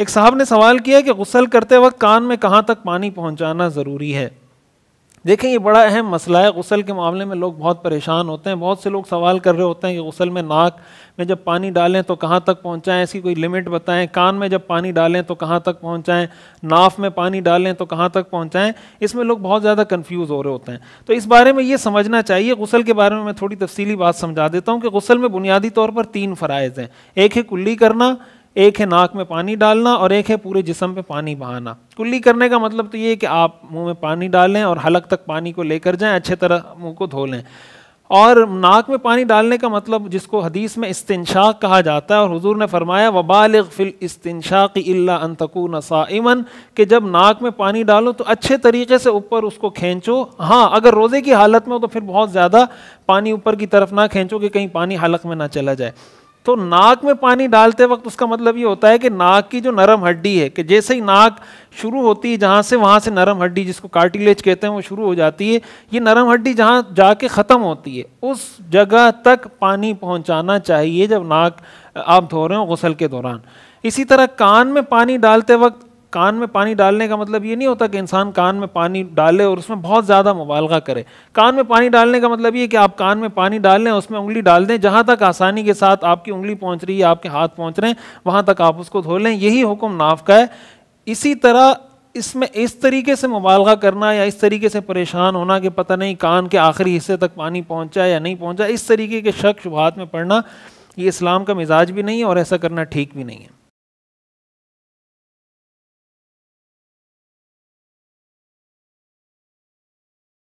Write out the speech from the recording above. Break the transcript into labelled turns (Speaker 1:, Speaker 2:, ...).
Speaker 1: एक साहब ने सवाल किया कि गसल करते वक्त कान में कहाँ तक पानी पहुँचाना ज़रूरी है देखें ये बड़ा अहम मसला है गुसल के मामले में लोग बहुत परेशान होते हैं बहुत से लोग सवाल कर रहे होते हैं कि गसल में नाक में जब पानी डालें तो कहाँ तक पहुँचाएँ इसकी कोई लिमिट बताएं कान में जब पानी डालें तो कहाँ तक पहुँचाएँ नाफ में पानी डालें तो कहाँ तक पहुँचाएँ इसमें लोग बहुत ज़्यादा कन्फ्यूज़ हो रहे होते हैं तो इस बारे में ये समझना चाहिए गुसल के बारे में मैं थोड़ी तफसीली बात समझा देता हूँ कि गसल में बुनियादी तौर पर तीन फ़रज़ हैं एक है कुल्ली करना एक है नाक में पानी डालना और एक है पूरे जिसम पे पानी बहाना कुल्ली करने का मतलब तो ये है कि आप मुंह में पानी डालें और हलक तक पानी को लेकर जाएं अच्छे तरह मुंह को धो लें और नाक में पानी डालने का मतलब जिसको हदीस में इस्तिनशाक कहा जाता है और हुजूर ने फरमाया वबालग फिल इस्तिनशाक इल्ला अंतकून साइमन कि जब नाक में पानी डालो तो अच्छे तरीके से ऊपर उसको खींचो हाँ अगर रोज़े की हालत में हो तो फिर बहुत ज़्यादा पानी ऊपर की तरफ ना खींचो कि कहीं पानी हलक में ना चला जाए तो नाक में पानी डालते वक्त उसका मतलब ये होता है कि नाक की जो नरम हड्डी है कि जैसे ही नाक शुरू होती है जहाँ से वहाँ से नरम हड्डी जिसको कार्टिलेज कहते हैं वो शुरू हो जाती है ये नरम हड्डी जहाँ जाके ख़त्म होती है उस जगह तक पानी पहुँचाना चाहिए जब नाक आप धो रहे हो गसल के दौरान इसी तरह कान में पानी डालते वक्त कान में पानी डालने का मतलब ये नहीं होता कि इंसान कान में पानी डाले और उसमें बहुत ज़्यादा मुबालगा करे कान में पानी डालने का मतलब ये कि आप कान में पानी डाल लें उसमें उंगली डाल दें जहाँ तक आसानी के साथ आपकी उंगली पहुँच रही है आपके हाथ पहुँच रहे हैं वहाँ तक आप उसको धो लें यही हुक्म नाफ का है इसी तरह इसमें इस तरीके से मुबालगा करना या इस तरीके से परेशान होना कि पता नहीं कान के आखिरी हिस्से तक पानी पहुँचा या नहीं पहुँचा इस तरीके के शक शुभात में पड़ना ये इस्लाम का मिजाज भी नहीं है और ऐसा करना ठीक भी नहीं है